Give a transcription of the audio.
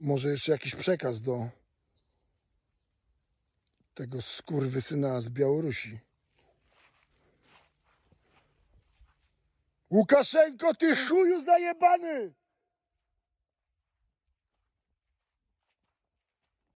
Może jeszcze jakiś przekaz do tego skurwysyna z Białorusi. Łukaszenko, ty chuju zajebany!